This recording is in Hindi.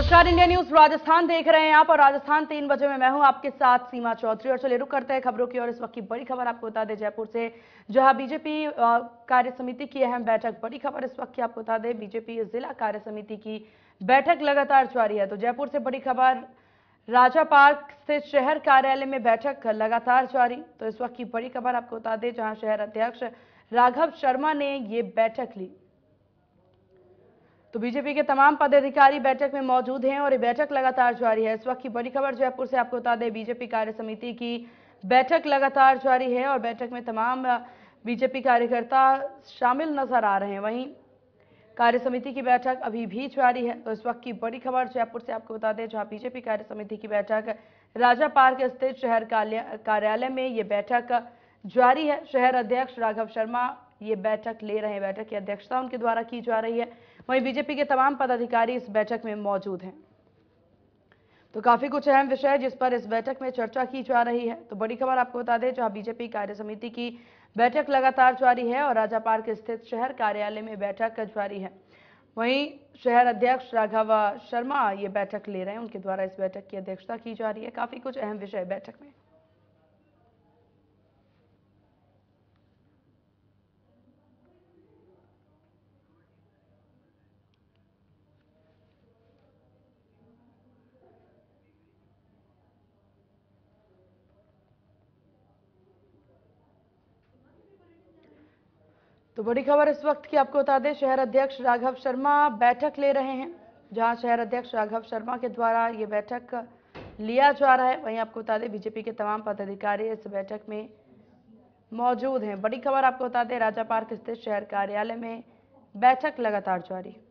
नमस्कार इंडिया न्यूज राजस्थान देख रहे हैं आप और राजस्थान तीन बजे में मैं हूं आपके साथ सीमा चौधरी और चलिए रुक करते हैं खबरों की और इस वक्त की बड़ी खबर आपको बता दें जयपुर से जहां बीजेपी कार्य समिति की अहम बैठक बड़ी खबर इस वक्त की आपको बता दें बीजेपी जिला कार्य समिति की बैठक लगातार जारी है तो जयपुर से बड़ी खबर राजा पार्क स्थित शहर कार्यालय में बैठक लगातार जारी तो इस वक्त की बड़ी खबर आपको बता दें जहाँ शहर अध्यक्ष राघव शर्मा ने ये बैठक ली तो बीजेपी के तमाम पदाधिकारी बैठक में मौजूद हैं और ये बैठक लगातार जारी है इस वक्त की बड़ी खबर जयपुर से आपको बता दें बीजेपी कार्य समिति की बैठक लगातार जारी है और बैठक में तमाम बीजेपी कार्यकर्ता शामिल नजर आ रहे हैं वहीं कार्य समिति की बैठक अभी भी जारी है तो इस वक्त की बड़ी खबर जयपुर से आपको बता दें जहाँ बीजेपी कार्य समिति की बैठक राजा पार्क स्थित शहर कार्यालय में ये बैठक जारी है शहर अध्यक्ष राघव शर्मा ये बैठक ले रहे हैं बैठक की अध्यक्षता उनके द्वारा की जा रही है वहीं बीजेपी के तमाम पदाधिकारी इस बैठक में मौजूद हैं तो काफी कुछ अहम विषय जिस पर इस बैठक में चर्चा की जा रही है तो बड़ी खबर आपको बता दें जहां बीजेपी कार्य समिति की बैठक लगातार जारी है और राजा पार्क स्थित शहर कार्यालय में बैठक जारी है वहीं शहर अध्यक्ष राघव शर्मा ये बैठक ले रहे हैं उनके द्वारा इस बैठक की अध्यक्षता की जा रही है काफी कुछ अहम विषय बैठक में तो बड़ी खबर इस वक्त की आपको बता दें शहर अध्यक्ष राघव शर्मा बैठक ले रहे हैं जहां शहर अध्यक्ष राघव शर्मा के द्वारा ये बैठक लिया जा रहा है वहीं आपको बता दें बीजेपी के तमाम पदाधिकारी इस बैठक में मौजूद हैं बड़ी खबर आपको बता दें राजा पार्क स्थित शहर कार्यालय में बैठक लगातार जारी